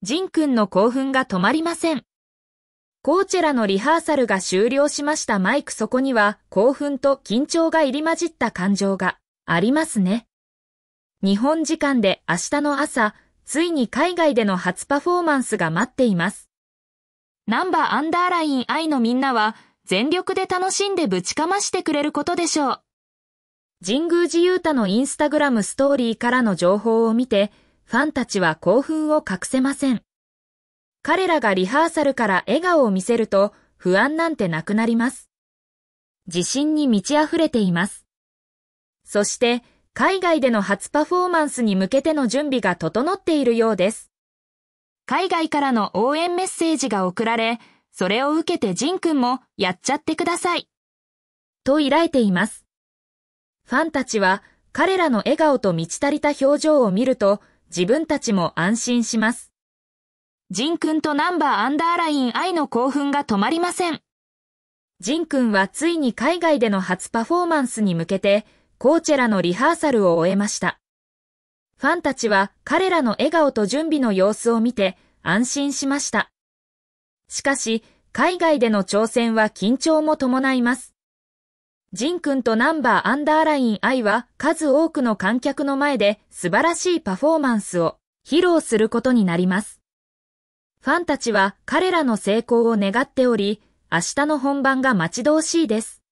ジン君の興奮が止まりません。コーチェラのリハーサルが終了しましたマイクそこには興奮と緊張が入り混じった感情がありますね。日本時間で明日の朝、ついに海外での初パフォーマンスが待っています。ナンバーアンダーライン愛のみんなは全力で楽しんでぶちかましてくれることでしょう。神宮寺勇太のインスタグラムストーリーからの情報を見て、ファンたちは興奮を隠せません。彼らがリハーサルから笑顔を見せると不安なんてなくなります。自信に満ち溢れています。そして、海外での初パフォーマンスに向けての準備が整っているようです。海外からの応援メッセージが送られ、それを受けてジン君もやっちゃってください。と依頼ています。ファンたちは彼らの笑顔と満ち足りた表情を見ると自分たちも安心します。ジン君とナンバーアンダーライン愛の興奮が止まりません。ジン君はついに海外での初パフォーマンスに向けて、コーチェラのリハーサルを終えました。ファンたちは彼らの笑顔と準備の様子を見て安心しました。しかし、海外での挑戦は緊張も伴います。ジン君とナンバーアンダーライン I は数多くの観客の前で素晴らしいパフォーマンスを披露することになります。ファンたちは彼らの成功を願っており、明日の本番が待ち遠しいです。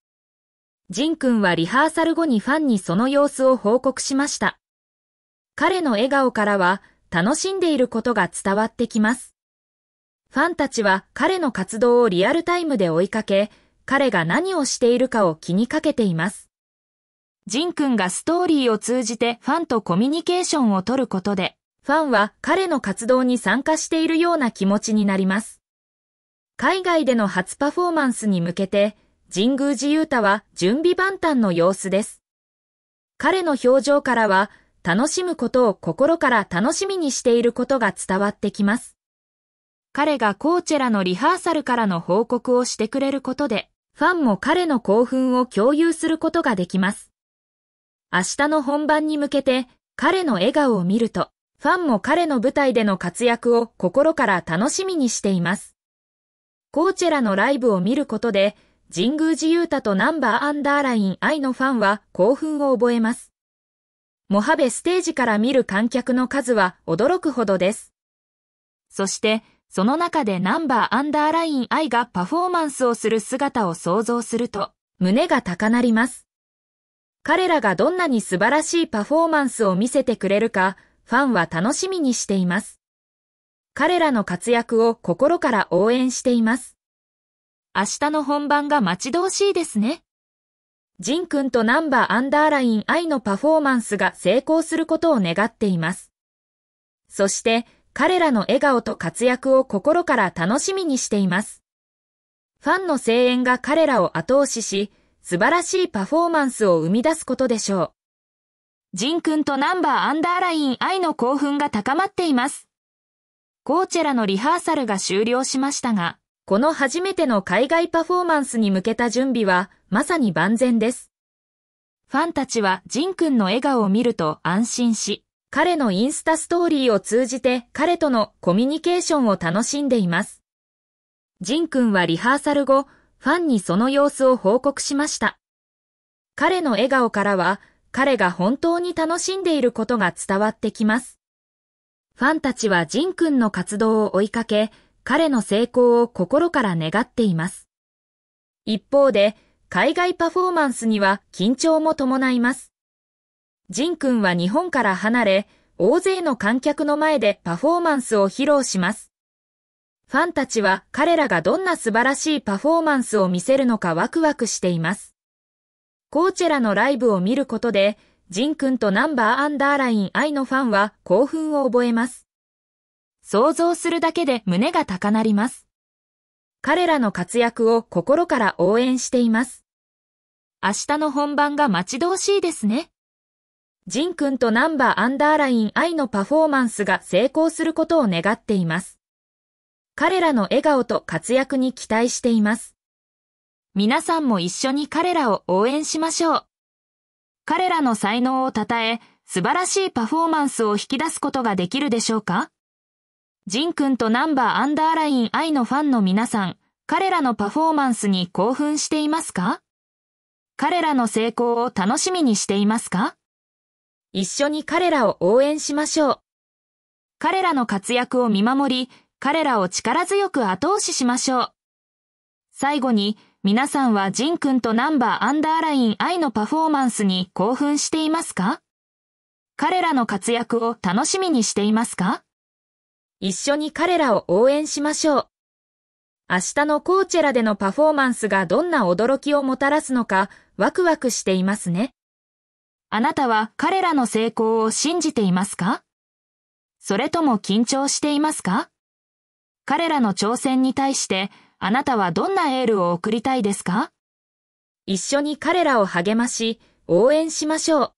ジン君はリハーサル後にファンにその様子を報告しました。彼の笑顔からは楽しんでいることが伝わってきます。ファンたちは彼の活動をリアルタイムで追いかけ、彼が何をしているかを気にかけています。ジン君がストーリーを通じてファンとコミュニケーションをとることで、ファンは彼の活動に参加しているような気持ちになります。海外での初パフォーマンスに向けて、神宮寺勇太は準備万端の様子です。彼の表情からは、楽しむことを心から楽しみにしていることが伝わってきます。彼がコーチェラのリハーサルからの報告をしてくれることで、ファンも彼の興奮を共有することができます。明日の本番に向けて彼の笑顔を見ると、ファンも彼の舞台での活躍を心から楽しみにしています。コーチェラのライブを見ることで、神宮寺勇太とナンバーアンダーライン愛のファンは興奮を覚えます。モハベステージから見る観客の数は驚くほどです。そして、その中でナンバーアンダーライン I がパフォーマンスをする姿を想像すると、胸が高鳴ります。彼らがどんなに素晴らしいパフォーマンスを見せてくれるか、ファンは楽しみにしています。彼らの活躍を心から応援しています。明日の本番が待ち遠しいですね。ジン君とナンバーアンダーライン I のパフォーマンスが成功することを願っています。そして、彼らの笑顔と活躍を心から楽しみにしています。ファンの声援が彼らを後押しし、素晴らしいパフォーマンスを生み出すことでしょう。ジン君とナンバーアンダーライン愛の興奮が高まっています。コーチェラのリハーサルが終了しましたが、この初めての海外パフォーマンスに向けた準備は、まさに万全です。ファンたちはジン君の笑顔を見ると安心し、彼のインスタストーリーを通じて彼とのコミュニケーションを楽しんでいます。ジン君はリハーサル後、ファンにその様子を報告しました。彼の笑顔からは、彼が本当に楽しんでいることが伝わってきます。ファンたちはジン君の活動を追いかけ、彼の成功を心から願っています。一方で、海外パフォーマンスには緊張も伴います。ジン君は日本から離れ、大勢の観客の前でパフォーマンスを披露します。ファンたちは彼らがどんな素晴らしいパフォーマンスを見せるのかワクワクしています。コーチェラのライブを見ることで、ジン君とナンバーアンダーライン愛のファンは興奮を覚えます。想像するだけで胸が高鳴ります。彼らの活躍を心から応援しています。明日の本番が待ち遠しいですね。ジン君とナンバーアンダーライン愛のパフォーマンスが成功することを願っています。彼らの笑顔と活躍に期待しています。皆さんも一緒に彼らを応援しましょう。彼らの才能を称え、素晴らしいパフォーマンスを引き出すことができるでしょうかジン君とナンバーアンダーライン愛のファンの皆さん、彼らのパフォーマンスに興奮していますか彼らの成功を楽しみにしていますか一緒に彼らを応援しましょう。彼らの活躍を見守り、彼らを力強く後押ししましょう。最後に、皆さんはジン君とナンバーアンダーライン愛のパフォーマンスに興奮していますか彼らの活躍を楽しみにしていますか一緒に彼らを応援しましょう。明日のコーチェラでのパフォーマンスがどんな驚きをもたらすのかワクワクしていますね。あなたは彼らの成功を信じていますかそれとも緊張していますか彼らの挑戦に対してあなたはどんなエールを送りたいですか一緒に彼らを励まし、応援しましょう。